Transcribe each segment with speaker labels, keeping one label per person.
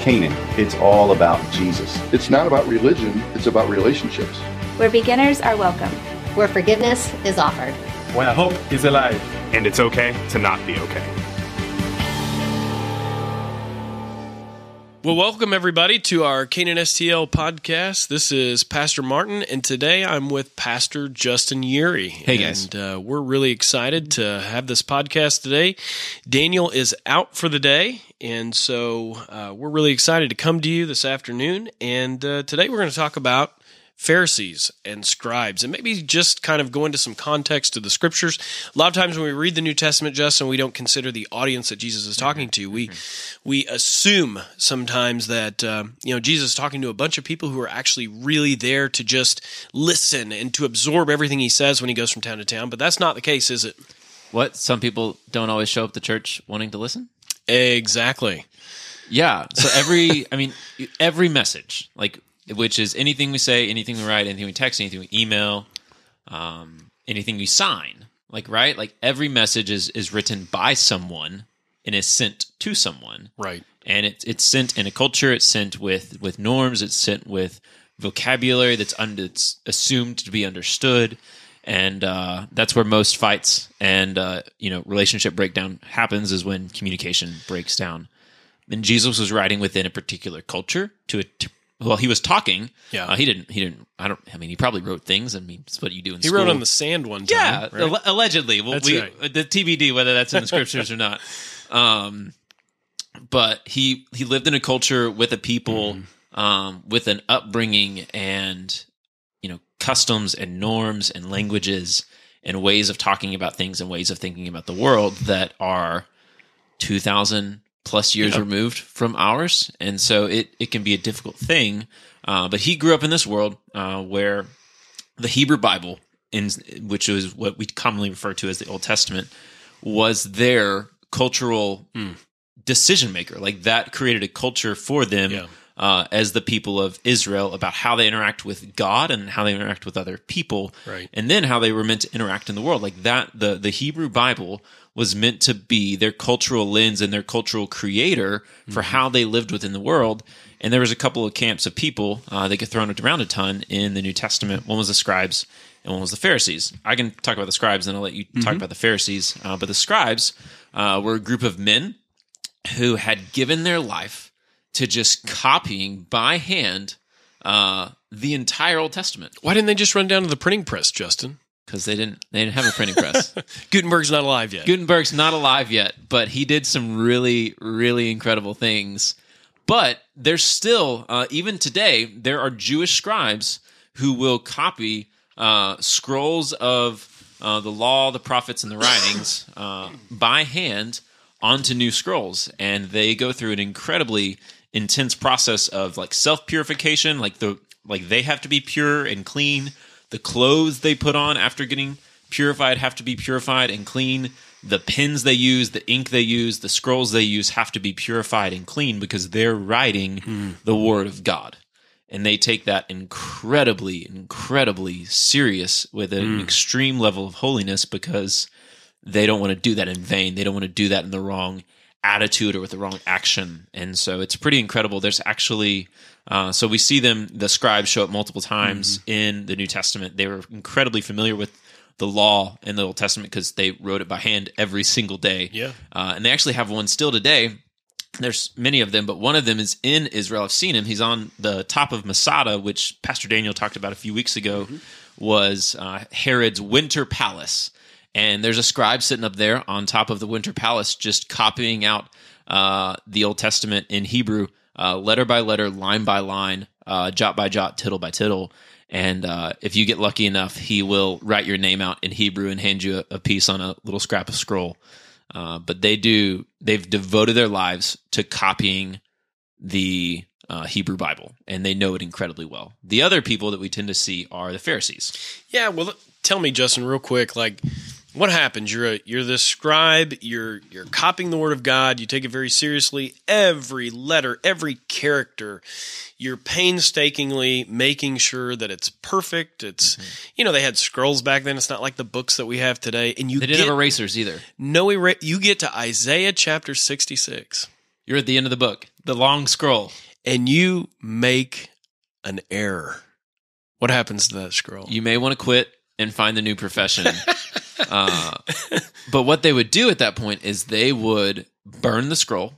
Speaker 1: Canaan. It's all about Jesus.
Speaker 2: It's not about religion, it's about relationships.
Speaker 1: Where beginners are welcome, where forgiveness
Speaker 2: is offered, where hope is alive, and it's okay to not be okay. Well, welcome everybody to our Canaan STL podcast. This is Pastor Martin, and today I'm with Pastor Justin Yeary. Hey guys, and, uh, we're really excited to have this podcast today. Daniel is out for the day, and so uh, we're really excited to come to you this afternoon. And uh, today we're going to talk about Pharisees and scribes, and maybe just kind of go into some context to the scriptures. A lot of times when we read the New Testament, Justin, we don't consider the audience that Jesus is talking mm-hmm. to. We mm-hmm. we assume sometimes that uh, you know Jesus is talking to a bunch of people who are actually really there to just listen and to absorb everything he says when he goes from town to town. But that's not the case, is it?
Speaker 1: What some people don't always show up to church wanting to listen. Exactly. Yeah. So every, I mean, every message, like which is anything we say, anything we write, anything we text, anything we email, um, anything we sign. Like right, like every message is is written by someone and is sent to someone. Right. And it's it's sent in a culture. It's sent with with norms. It's sent with vocabulary that's under it's assumed to be understood and uh, that's where most fights and uh, you know relationship breakdown happens is when communication breaks down and jesus was writing within a particular culture to a t- well, he was talking. Yeah, uh, he didn't. He didn't. I don't. I mean, he probably wrote things. I mean, it's what you do in. He school. wrote on the sand one time. Yeah, right? al- allegedly. Well, that's we, right. Uh, the TBD whether that's in the scriptures or not. Um, but he he lived in a culture with a people, mm. um, with an upbringing and you know customs and norms and languages and ways of talking about things and ways of thinking about the world that are two thousand plus years yep. removed from ours, and so it it can be a difficult thing. Uh, but he grew up in this world uh, where the Hebrew Bible, in which is what we commonly refer to as the Old Testament, was their cultural mm. decision maker. Like that created a culture for them. Yeah. Uh, as the people of Israel about how they interact with God and how they interact with other people, right. and then how they were meant to interact in the world. Like that, the the Hebrew Bible was meant to be their cultural lens and their cultural creator for mm-hmm. how they lived within the world. And there was a couple of camps of people uh, that get thrown around a ton in the New Testament. One was the scribes, and one was the Pharisees. I can talk about the scribes, and I'll let you mm-hmm. talk about the Pharisees. Uh, but the scribes uh, were a group of men who had given their life to just copying by hand uh,
Speaker 2: the entire Old Testament. Why didn't they just run down to the printing press, Justin? because they didn't they didn't have a printing press. Gutenberg's not alive yet. Gutenberg's not alive yet, but he did
Speaker 1: some really really incredible things. But there's still uh, even today there are Jewish scribes who will copy uh, scrolls of uh, the law, the prophets, and the writings uh, by hand onto new scrolls, and they go through an incredibly intense process of like self purification, like the like they have to be pure and clean the clothes they put on after getting purified have to be purified and clean. The pens they use, the ink they use, the scrolls they use have to be purified and clean because they're writing mm. the word of God. And they take that incredibly, incredibly serious with an mm. extreme level of holiness because they don't want to do that in vain. They don't want to do that in the wrong attitude or with the wrong action. And so it's pretty incredible. There's actually uh, so we see them, the scribes show up multiple times mm-hmm. in the New Testament. They were incredibly familiar with the law in the Old Testament because they wrote it by hand every single day. Yeah. Uh, and they actually have one still today. There's many of them, but one of them is in Israel. I've seen him. He's on the top of Masada, which Pastor Daniel talked about a few weeks ago, mm-hmm. was uh, Herod's winter palace. And there's a scribe sitting up there on top of the winter palace, just copying out uh, the Old Testament in Hebrew uh, letter by letter, line by line, uh, jot by jot, tittle by tittle. And uh, if you get lucky enough, he will write your name out in Hebrew and hand you a, a piece on a little scrap of scroll. Uh, but they do, they've devoted their lives to copying the uh, Hebrew Bible, and they
Speaker 2: know it incredibly well. The other people that we tend to see are the Pharisees. Yeah, well, tell me, Justin, real quick, like what happens? You're a, you're this scribe. You're you're copying the word of God. You take it very seriously. Every letter, every character, you're painstakingly making sure that it's perfect. It's mm-hmm. you know they had scrolls back then. It's not like the books that we have today. And you they didn't have erasers either. No er- You get to Isaiah chapter sixty six. You're at the end of the book, the long scroll, and you make
Speaker 1: an error. What happens to that scroll? You may want to quit and find the new profession. uh, but what they would do at that point is they would burn the scroll,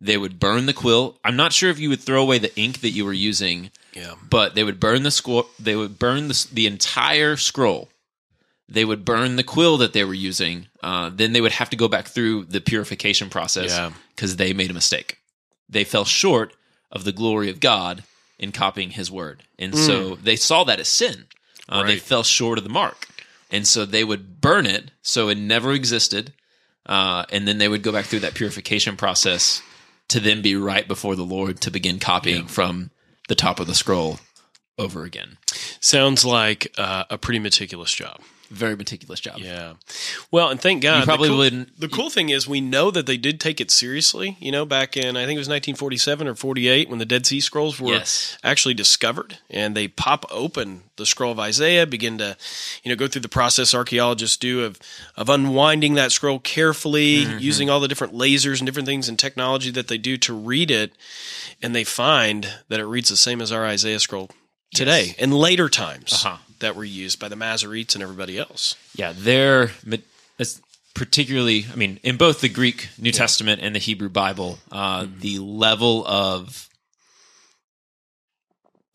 Speaker 1: they would burn the quill. I'm not sure if you would throw away the ink that you were using, yeah. but they would burn the scroll. They would burn the, the entire scroll. They would burn the quill that they were using. Uh, then they would have to go back through the purification process because yeah. they made a mistake. They fell short of the glory of God in copying His word, and mm. so they saw that as sin. Uh, right. They fell short of the mark and so they would burn it so it never existed, uh, and then they would go back through that purification process to then be right before the Lord to begin copying yeah. from the top of the scroll over again.
Speaker 2: Sounds like uh, a pretty meticulous job very meticulous job. Yeah. Well, and thank God. You probably the cool, wouldn't. The cool thing is, we know that they did take it seriously. You know, back in I think it was 1947 or 48 when the Dead Sea Scrolls were yes. actually discovered, and they pop open the scroll of Isaiah, begin to, you know, go through the process archaeologists do of of unwinding that scroll carefully, mm-hmm. using all the different lasers and different things and technology that they do to read it, and they find that it reads the same as our Isaiah scroll today yes. and later times. Uh-huh that were used by the Masoretes and everybody else.
Speaker 1: Yeah, they're particularly, I mean, in both the Greek New yeah. Testament and the Hebrew Bible, uh, mm-hmm. the level of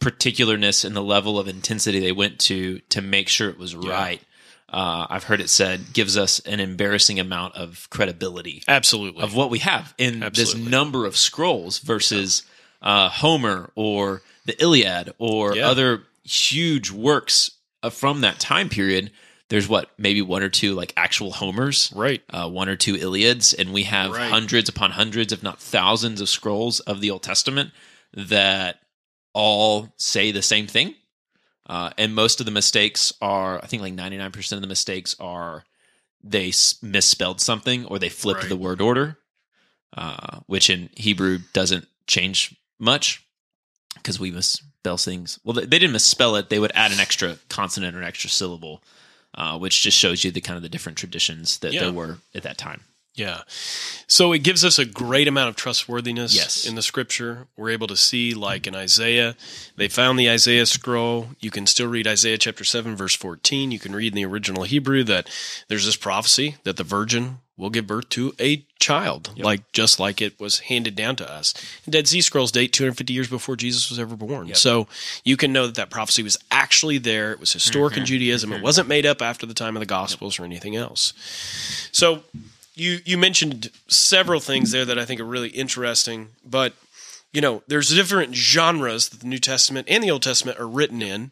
Speaker 1: particularness and the level of intensity they went to to make sure it was yeah. right. Uh, I've heard it said gives us an embarrassing amount of credibility, absolutely, of what we have in absolutely. this number of scrolls versus yeah. uh, Homer or the Iliad or other huge works uh, from that time period. There's what maybe one or two like actual homers, right? Uh, one or two Iliads, and we have right. hundreds upon hundreds, if not thousands, of scrolls of the Old Testament that all say the same thing. Uh, and most of the mistakes are, I think, like 99% of the mistakes are they misspelled something or they flipped right. the word order, uh, which in Hebrew doesn't change much because we mis- Belsings. Well, they, they didn't misspell it. They would add an extra consonant or an extra syllable, uh, which just shows you the kind of the different traditions that Yeah. there were at that time.
Speaker 2: Yeah. So it gives us a great amount of trustworthiness yes. in the scripture. We're able to see, like in Isaiah, they found the Isaiah scroll. You can still read Isaiah chapter 7, verse 14. You can read in the original Hebrew that there's this prophecy that the virgin will give birth to a child, yep. like just like it was handed down to us. Dead Sea Scrolls date 250 years before Jesus was ever born. Yep. So you can know that that prophecy was actually there. It was historic mm-hmm. in Judaism. Mm-hmm. It wasn't made up after the time of the Gospels yep. or anything else. So you you mentioned several things there that I think are really interesting, but you know, there's different genres that the New Testament and the Old Testament are written in,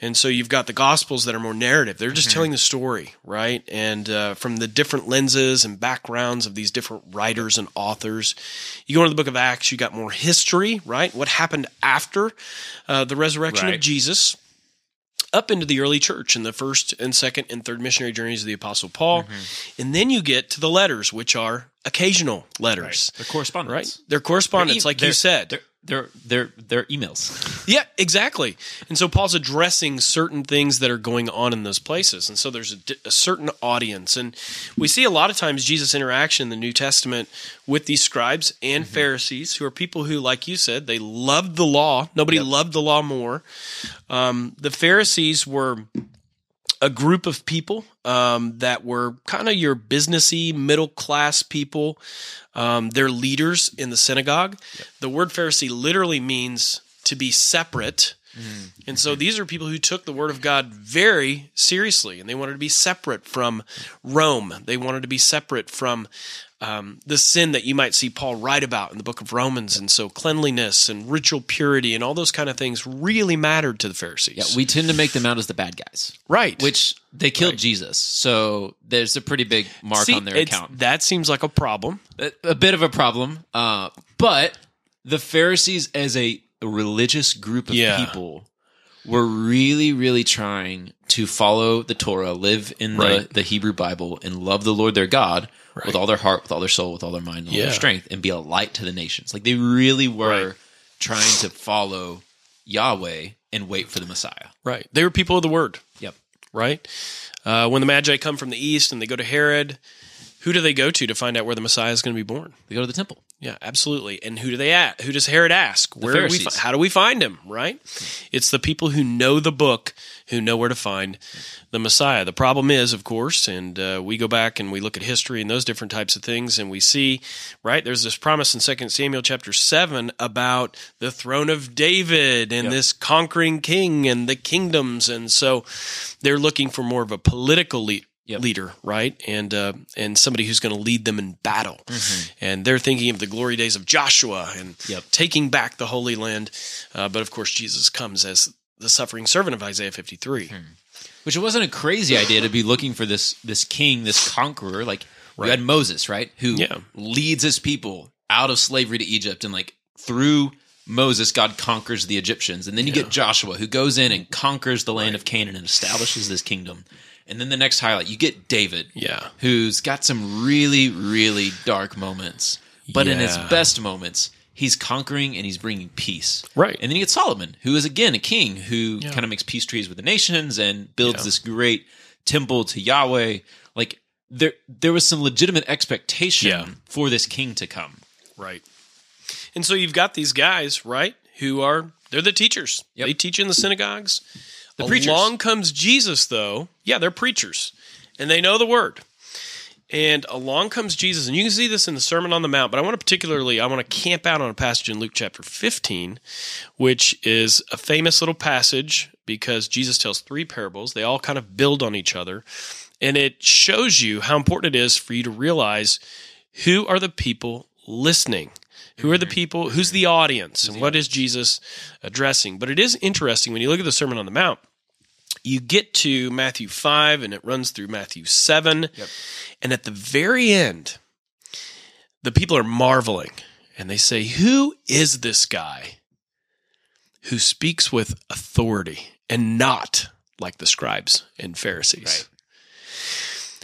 Speaker 2: and so you've got the Gospels that are more narrative; they're just mm-hmm. telling the story, right? And uh, from the different lenses and backgrounds of these different writers and authors, you go into the Book of Acts, you got more history, right? What happened after uh, the resurrection right. of Jesus? up into the early church in the first and second and third missionary journeys of the Apostle Paul. Mm-hmm. And then you get to the letters, which are occasional letters. Right. They're correspondence. Right? They're correspondence, they're, like they're, you said. They're, their they're emails. yeah, exactly. And so Paul's addressing certain things that are going on in those places, and so there's a, a certain audience, and we see a lot of times Jesus' interaction in the New Testament with these scribes and mm-hmm. Pharisees, who are people who, like you said, they loved the law. Nobody yep. loved the law more. Um, the Pharisees were a group of people um, that were kind of your businessy middle class people. Um, they're leaders in the synagogue. Yep. The word Pharisee literally means to be separate. Mm-hmm. And so these are people who took the word of God very seriously and they wanted to be separate from Rome. They wanted to be separate from um, the sin that you might see Paul write about in the book of Romans. And so cleanliness and ritual purity and all those kind of things really mattered to the Pharisees. Yeah, we tend to make them out as the bad guys. Right. Which they killed right. Jesus.
Speaker 1: So there's a pretty big mark see, on their account. That seems like a problem. A, a bit of a problem. Uh, but the Pharisees as a religious group of yeah. people we're really, really trying to follow the Torah, live in right. the, the Hebrew Bible, and love the Lord their God right. with all their heart, with all their soul, with all their mind, and all yeah. their strength, and be a light to the nations. Like they really were right. trying to follow
Speaker 2: Yahweh and wait for the Messiah. Right. They were people of the word. Yep. Right. Uh, when the Magi come from the east and they go to Herod, who do they go to to find out where the Messiah is going to be born? They go to the temple. Yeah, absolutely. And who do they at? Who does Herod ask? Where do we? How do we find him? Right? It's the people who know the book who know where to find the Messiah. The problem is, of course, and uh, we go back and we look at history and those different types of things, and we see, right? There's this promise in Second Samuel chapter seven about the throne of David and yep. this conquering king and the kingdoms, and so they're looking for more of a political le- yep. leader, right? And uh, and somebody who's going to lead them in battle. Mm-hmm. And they're thinking of the glory days of Joshua and yep. taking back the Holy Land. Uh, but of course, Jesus comes as the suffering servant of Isaiah 53. Hmm. Which it wasn't a crazy idea to
Speaker 1: be looking for this this king, this conqueror. Like right. you had Moses, right, who yeah. leads his people out of slavery to Egypt, and like through Moses, God conquers the Egyptians. And then you yeah. get Joshua, who goes in and mm. conquers the land right. of Canaan and establishes this kingdom. And then the next highlight, you get David, yeah, who's got some really really dark moments, but yeah. in his best moments, he's conquering and he's bringing peace, right? And then you get Solomon, who is again a king who yeah. kind of makes peace treaties with the nations and builds yeah. this great temple to Yahweh. Like there, there was some legitimate expectation for this king to come,
Speaker 2: right? And so you've got these guys, right, who are they're the teachers. Yep. They teach in the synagogues. The preachers. Along comes Jesus, though. Yeah, they're preachers, and they know the word. And along comes Jesus, and you can see this in the Sermon on the Mount. But I want to particularly I want to camp out on a passage in Luke chapter 15, which is a famous little passage because Jesus tells three parables. They all kind of build on each other, and it shows you how important it is for you to realize who are the people listening. Who are the mm-hmm. people? Who's the audience? And what is Jesus addressing? But it is interesting when you look at the Sermon on the Mount, you get to Matthew 5 and it runs through Matthew 7. Yep. And at the very end, the people are marveling and they say, Who is this guy who speaks with authority and not like the scribes and Pharisees? Right.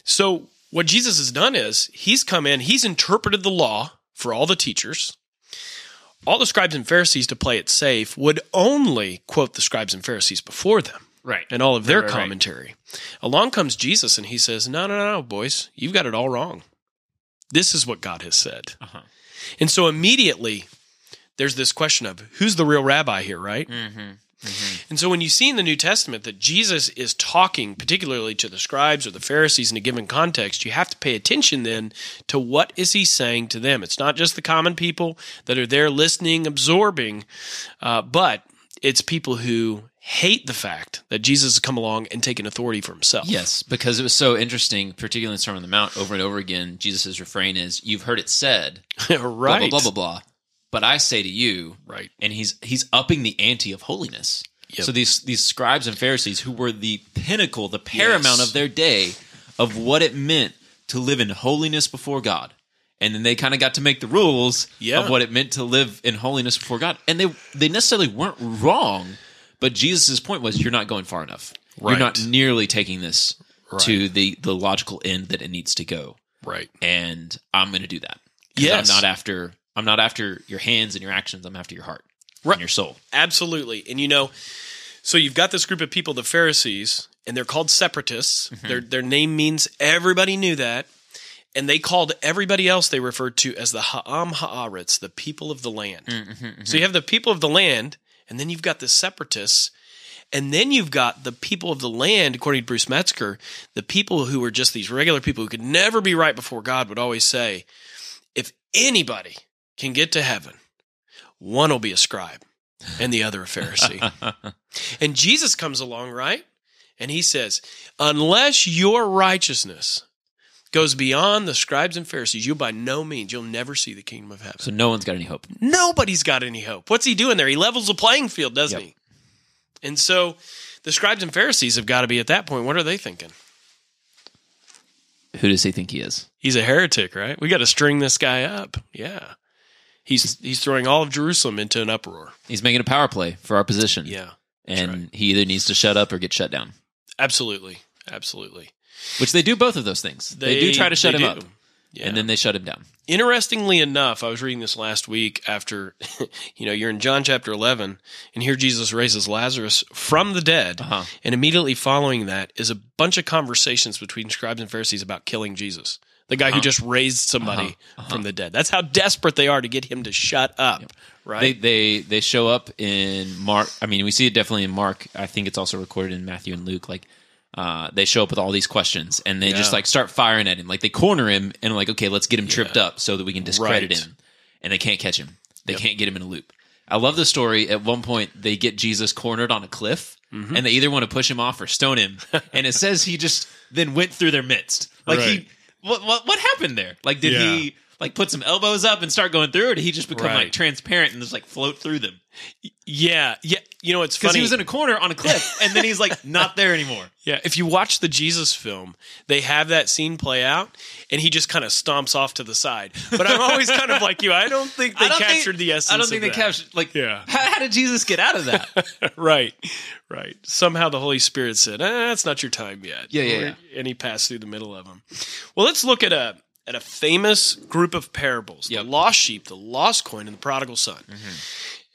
Speaker 2: So, what Jesus has done is he's come in, he's interpreted the law for all the teachers. All the scribes and Pharisees, to play it safe, would only quote the scribes and Pharisees before them right, and all of their right, right, commentary. Right. Along comes Jesus, and he says, "No, no, no, boys, you've got it all wrong. This is what God has said." Uh-huh. And so immediately, there's this question of who's the real rabbi here, right? Mm-hmm. Mm-hmm. And so when you see in the New Testament that Jesus is talking particularly to the scribes or the Pharisees in a given context, you have to pay attention then to what is he saying to them. It's not just the common people that are there listening, absorbing, uh, but it's people who hate the fact that Jesus has come along and taken authority for himself. Yes, because it was
Speaker 1: so interesting, particularly in Sermon on the Mount, over and over again, Jesus' refrain is, You've heard it said, right. blah, blah, blah, blah, blah. But I say to you, right. And he's he's upping the ante of holiness. Yep. So these these scribes and Pharisees who were the pinnacle, the paramount yes. of their day of what it meant to live in holiness before God. And then they kind of got to make the rules yeah. of what it meant to live in holiness before God. And they they necessarily weren't wrong but Jesus' point was, you're not going far enough. Right. You're not nearly taking this right. to the the logical end that it needs to go. Right. And I'm going to do that. Yes. I'm not after I'm not after your hands and your actions. I'm after your heart right. and your soul.
Speaker 2: Absolutely. And you know, so you've got this group of people, the Pharisees, and they're called separatists. Mm-hmm. Their their name means everybody knew that. And they called everybody else they referred to as the Ha'am Ha'aretz, the people of the land. Mm-hmm, mm-hmm. So you have the people of the land and then you've got the separatists. And then you've got the people of the land, according to Bruce Metzger, the people who were just these regular people who could never be right before God would always say, if anybody can get to heaven, one will be a scribe and the other a Pharisee. and Jesus comes along, right? And he says, unless your righteousness goes beyond the scribes and Pharisees. You by no means, you'll never see the kingdom of heaven.
Speaker 1: So no one's got any hope.
Speaker 2: Nobody's got any hope. What's he doing there? He levels the playing field, doesn't yep. he? And so the scribes and Pharisees have got to be at that point. What are they thinking?
Speaker 1: Who does he think he is?
Speaker 2: He's a heretic, right? We got to string this guy up. Yeah. He's he's throwing all of Jerusalem into an uproar. He's making a power play
Speaker 1: for our position. Yeah. And right. he either needs to shut up or get shut down.
Speaker 2: Absolutely. Absolutely.
Speaker 1: Which they do both of those things. They, they do try to shut him do. up. Yeah. And then they shut him down.
Speaker 2: Interestingly enough, I was reading this last week after, you know, you're in John chapter 11, and here Jesus raises Lazarus from the dead. Uh-huh. And immediately following that is a bunch of conversations between scribes and Pharisees about killing Jesus, the guy uh-huh. who just raised somebody uh-huh. uh-huh. from the dead. That's how desperate they are to get him to shut up, yep. right? They, they, they show
Speaker 1: up in Mark. I mean, we see it definitely in Mark. I think it's also recorded in Matthew and Luke. Like, uh, they show up with all these questions and they yeah. just like start firing at him. Like they corner him and like, okay, let's get him tripped up so that we can discredit right. him. And they can't catch him. They yep. can't get him in a loop. I love the story. At one point, they get Jesus cornered on a cliff mm-hmm. and they either want to push him off or stone him. and it says he just then went through their midst. Like right. he, what, what, what happened there? Like did yeah. he? like put some elbows up and start going
Speaker 2: through, or did he just become right. like
Speaker 1: transparent and just like float through them? Yeah, yeah. You know, it's funny. He was in a corner on a cliff, and then he's like not there anymore.
Speaker 2: Yeah. If you watch the Jesus film, they have that scene play out, and he just kind of stomps off to the side. But I'm always kind of like you. I don't think they don't captured think, the essence. I don't think they that. captured. Like, yeah.
Speaker 1: How, how, did Jesus get out of
Speaker 2: that? right. Right. Somehow the Holy Spirit said, eh, "That's eh, not your time yet." Yeah, yeah, or, yeah. And he passed through the middle of them. Well, let's look at a at a famous group of parables yep. the lost sheep, the lost coin, and the prodigal son. Mm-hmm.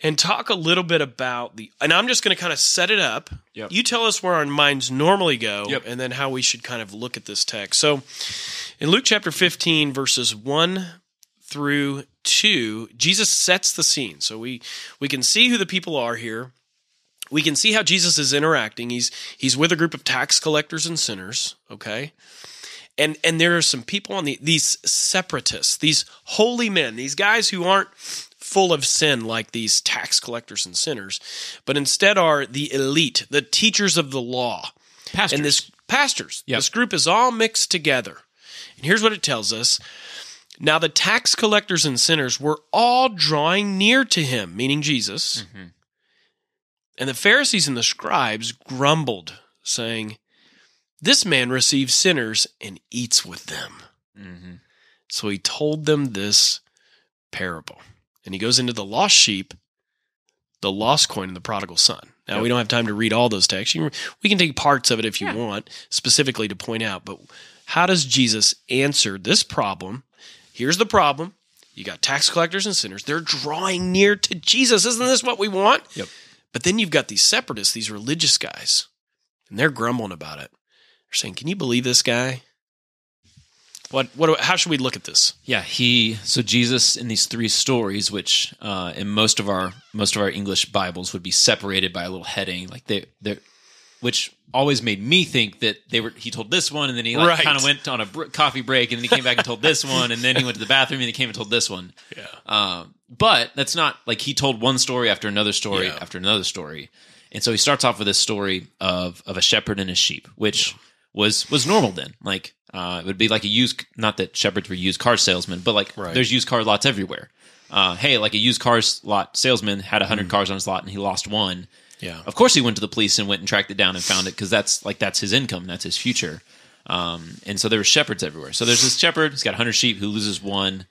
Speaker 2: And talk a little bit about the, and I'm just going to kind of set it up. Yep. You tell us where our minds normally go, yep. and then how we should kind of look at this text. So in Luke chapter 15, verses 1 through 2, Jesus sets the scene. So we, we can see who the people are here we can see how Jesus is interacting. He's he's with a group of tax collectors and sinners, okay? and and there are some people on the, these separatists these holy men these guys who aren't full of sin like these tax collectors and sinners but instead are the elite the teachers of the law pastors. and this pastors yep. this group is all mixed together and here's what it tells us now the tax collectors and sinners were all drawing near to him meaning jesus mm-hmm. and the pharisees and the scribes grumbled saying this man receives sinners and eats with them. Mm-hmm. So he told them this parable. And he goes into the lost sheep, the lost coin, and the prodigal son. Now, yep. we don't have time to read all those texts. we can take parts of it if you yeah. want, specifically to point out. But how does Jesus answer this problem? Here's the problem you got tax collectors and sinners. They're drawing near to Jesus. Isn't this what we want? Yep. But then you've got these separatists, these religious guys, and they're grumbling about it are saying, can you believe this guy? What, what, how should we look at this?
Speaker 1: Yeah, he, so Jesus in these three stories, which, uh, in most of our, most of our English Bibles would be separated by a little heading, like they, they're, which always made me think that they were he told this one and then he like right. kind of went on a br- coffee break and then he came back and told this one and then he went to the bathroom and he came and told this one yeah um, but that's not like he told one story after another story yeah. after another story and so he starts off with this story of of a shepherd and his sheep which yeah was was normal then. Like uh, it would be like a used, not that shepherds were used car salesmen, but like right. there's used car lots everywhere. Uh, hey, like a used car lot salesman had 100 mm. cars on his lot and he lost one. Yeah. Of course, he went to the police and went and tracked it down and found it because that's like that's his income, that's his future. Um, and so there were shepherds everywhere. So there's this shepherd, he's got 100 sheep who loses one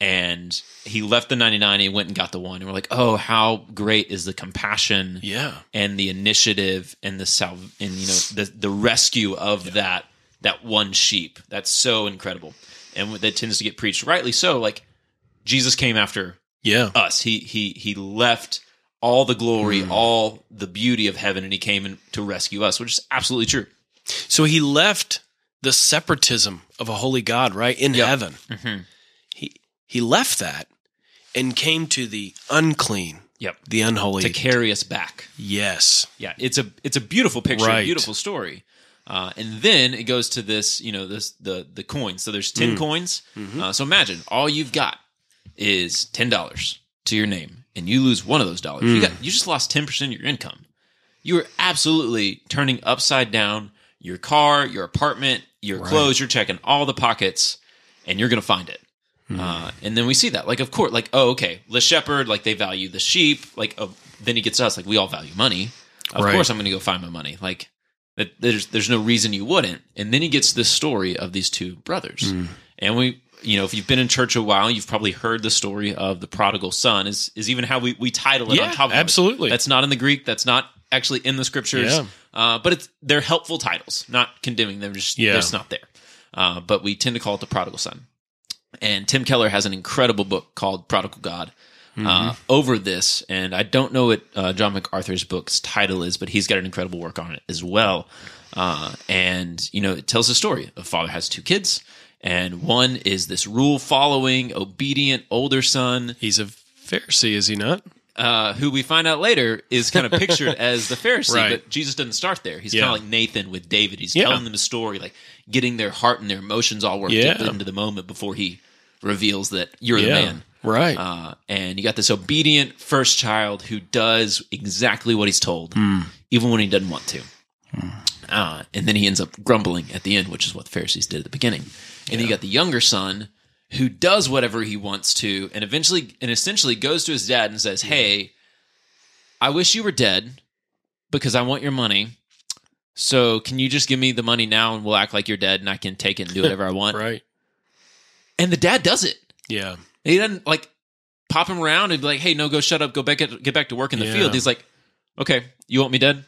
Speaker 1: and he left the 99 and he went and got the one and we're like oh how great is the compassion yeah and the initiative and the sal, and you know the the rescue of yeah. that that one sheep that's so incredible and that tends to get preached rightly so like jesus came after yeah us he he he left all the glory mm. all the beauty
Speaker 2: of heaven and he came in to rescue us which is absolutely true so he left the separatism of a holy god right in yep. heaven mm-hmm he left that and came to the unclean. Yep. The unholy. To carry us back. Yes.
Speaker 1: Yeah. It's a it's a beautiful picture, right. beautiful story. Uh, and then it goes to this, you know, this the the coins. So there's ten mm. coins. Mm-hmm. Uh, so imagine all you've got is ten dollars to your name, and you lose one of those dollars. Mm. You got you just lost ten percent of your income. You are absolutely turning upside down your car, your apartment, your right. clothes. You're checking all the pockets, and you're gonna find it mm Uh, and then we see that, like, of course, like, oh, okay, the shepherd, like, they value the sheep. Like, oh, then he gets us, like, we all value money. Of right. course, I'm going to go find my money. Like, that there's there's no reason you wouldn't. And then he gets this story of these two brothers, mm. and we, you know, if you've been in church a while, you've probably heard the story of the prodigal son. Is is even how we we title it yeah, on top of absolutely. It. That's not in the Greek. That's not actually in the scriptures. Yeah. Uh, but it's they're helpful titles, not condemning them. Just yeah. that's not there. Uh, but we tend to call it the prodigal son. And Tim Keller has an incredible book called Prodigal God. Uh, mm-hmm. over this, and I don't know what uh, John MacArthur's book's title is, but he's got an incredible work on it as well. Uh, and you know, it tells the story: a father has two kids, and one is this rule-following, obedient older son. He's a Pharisee, is he not? Uh, who we find out later is kind of pictured as the Pharisee, right. but Jesus doesn't start there. He's yeah. kind of like Nathan with David. He's yeah. telling them a story, like getting their heart and their emotions all worked yeah. into the moment before he reveals that you're the man. Right. Uh, and you got this obedient first child who does exactly what he's told, mm. even when he doesn't want to. Mm. Uh, and then he ends up grumbling at the end, which is what the Pharisees did at the beginning. And yeah. you got the younger son who does whatever he wants to and eventually and essentially goes to his dad and says, "Hey, I wish you were dead because I want your money. So can you just give me the money now and we'll act like you're dead and I can take it and do whatever I want." right. And the dad does it. Yeah. He doesn't like pop him around and be like, "Hey, no, go shut up, go back get back to work in the yeah. field." He's like, "Okay, you want me dead?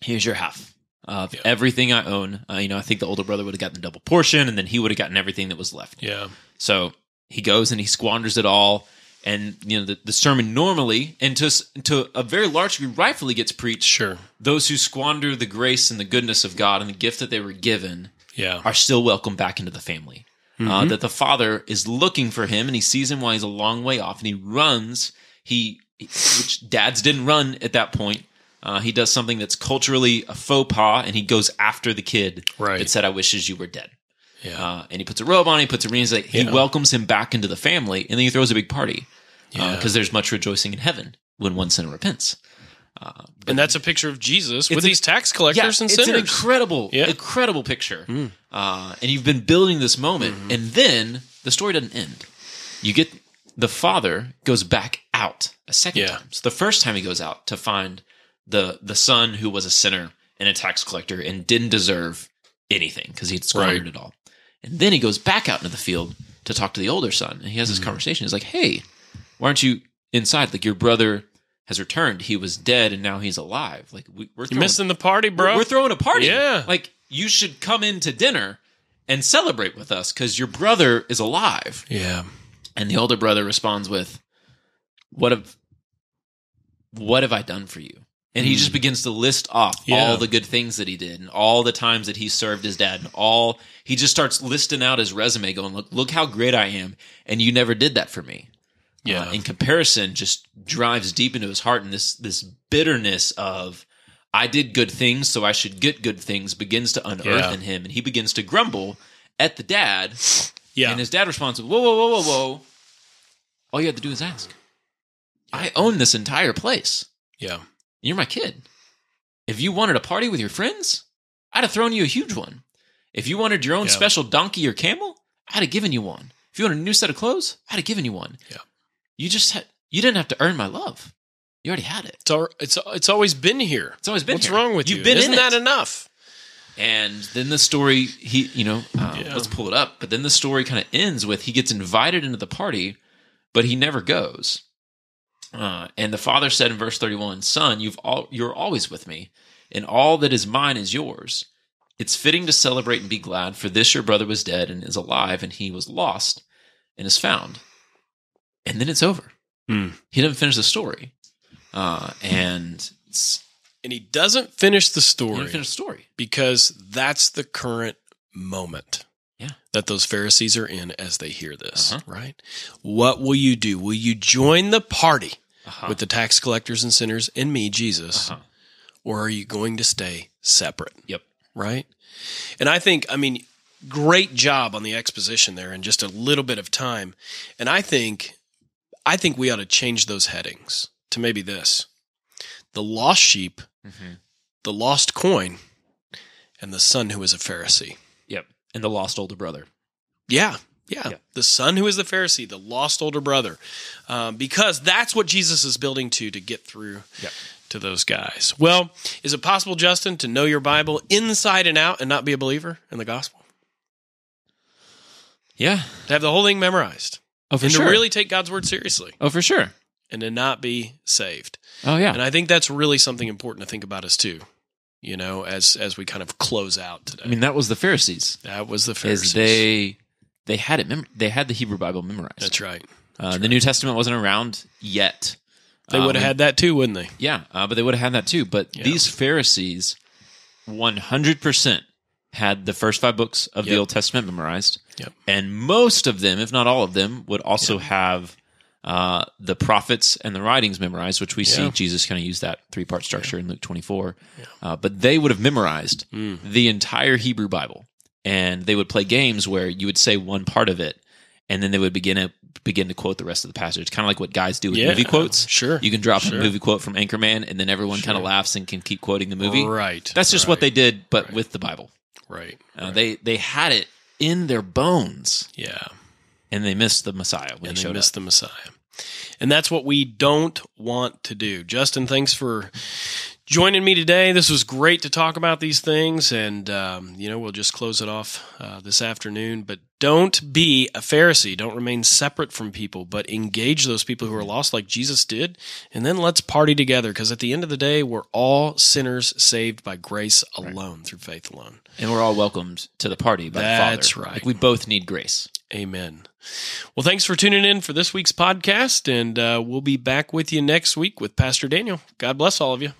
Speaker 1: Here's your half." of yeah. everything I own. Uh, you know, I think the older brother would have gotten the double portion, and then he would have gotten everything that was left. Yeah. So he goes and he squanders it all. And you know the, the sermon normally, and to to a very large degree, rightfully gets preached. Sure, those who squander the grace and the goodness of God and the gift that they were given, yeah. are still welcome back into the family. Uh, mm-hmm. Uh, that the father is looking for him, and he sees him while he's a long way off, and he runs. He, which dads didn't run at that point uh, he does something that's culturally a faux pas, and he goes after the kid right. that said, "I wishes you were dead." Yeah. Uh, and he puts a robe on. He puts a ring. He's like, he yeah. welcomes him back into the family, and then he throws a big party because uh, yeah. uh, there's much rejoicing in heaven when one sinner repents.
Speaker 2: Uh, and that's a picture of Jesus with a, these tax collectors yeah, and sinners. It's an incredible, yeah. incredible picture. Mm.
Speaker 1: Uh, and you've been building this moment, mm-hmm. and then the story doesn't end. You get the father goes back out a second yeah. time. So the first time he goes out to find the the son who was a sinner and a tax collector and didn't deserve anything because he'd squandered right. it all. And then he goes back out into the field to talk to the older son, and he has this mm-hmm. conversation. He's like, "Hey, why aren't you inside? Like your brother has returned. He was dead, and now he's alive.
Speaker 2: Like we, are missing the party, bro. We're, we're throwing a party. Yeah,
Speaker 1: like you should come in to dinner and celebrate with us because your brother is alive." Yeah. And the older brother responds with, "What have, what have I done for you?" And he hmm. just begins to list off yeah. all the good things that he did and all the times that he served his dad and all he just starts listing out his resume going look look how great I am and you never did that for me. Uh, yeah. Uh, in comparison just drives deep into his heart and this this bitterness of I did good things so I should get good things begins to unearth yeah. in him and he begins to grumble at the dad. Yeah. And his dad responds, "Whoa whoa whoa whoa whoa. All you have to do is ask. I own this entire place." Yeah you're my kid. If you wanted a party with your friends, I'd have thrown you a huge one. If you wanted your own yeah. special donkey or camel, I'd have given you one. If you wanted a new set of clothes, I'd have given you one. Yeah. You just had, you didn't have to earn my love. You already had it. It's all, it's it's always been here. It's always been. What's here. wrong with You've you? Been Isn't that enough? And then the story, he you know, um, yeah. let's pull it up. But then the story kind of ends with he gets invited into the party, but he never goes. Uh, and the father said in verse 31, Son, you've all, you're always with me, and all that is mine is yours. It's fitting to celebrate and be glad, for this your brother was dead and is alive, and he was lost and is found. And
Speaker 2: then it's over. Hmm. He doesn't finish the story. Uh, and and he doesn't finish the story. finish the story because that's the current moment. Yeah. That those Pharisees are in as they hear this, uh-huh. right? What will you do? Will you join the party? uh-huh. with the tax collectors and sinners and me, Jesus, uh-huh. or are you going to stay separate? Yep. Right? And I think, I mean, great job on the exposition there in just a little bit of time. And I think I think we ought to change those headings to maybe this. The lost sheep, mm-hmm. the lost coin, and the son who is a Pharisee. Yep. And the lost older brother. Yeah. Yeah, yeah, the son who is the Pharisee, the lost older brother, um, because that's what Jesus is building to to get through to those guys. Well, is it possible, Justin, to know your Bible inside and out and not be a believer in the gospel? Yeah, to have the whole thing memorized. Oh, for and sure. to really take God's word seriously. Oh, for sure. And to not be saved. Oh, yeah. And I think that's really something important to think about as too you know, as as we kind of close out today.
Speaker 1: I mean, that was the Pharisees. That was the Pharisees. As they they had it. Mem- they had
Speaker 2: the Hebrew Bible memorized. That's right. Uh, the New
Speaker 1: Testament wasn't around yet. They would have um, had that too, wouldn't they? Yeah, uh, but they would have had that too. But yeah. these Pharisees, one hundred percent, had the first five books of yep. the Old Testament memorized, yep. and most of them, if not all of them, would also yep. have uh, the prophets and the writings memorized, which we yeah. see Jesus kind of use that three part structure yeah. in Luke twenty four. Uh, but they would have memorized mm. the entire Hebrew Bible and they would play games where you would say one part of it and then they would begin to begin to quote the rest of the passage kind of like what guys do with yeah, movie quotes uh, sure you can drop sure. a movie quote from anchorman and then everyone sure. kind of laughs and can keep quoting the movie right that's just right, what they did but right. with the bible right, uh, right, they they had
Speaker 2: it in their bones yeah and they missed the messiah when and they, missed up. the messiah and that's what we don't want to do. Justin, thanks for joining me today. This was great to talk about these things, and um, you know we'll just close it off uh, this afternoon. But don't be a Pharisee. Don't remain separate from people, but engage those people who are lost, like Jesus did, and then let's party together. Because at the end of the day, we're all sinners saved by grace alone right. through faith alone, and we're all welcomed to the party by That's the Father. right. Like we both need grace. Amen. Well, thanks for tuning in for this week's podcast, and uh, we'll be back with you next week with Pastor Daniel. God bless all of you.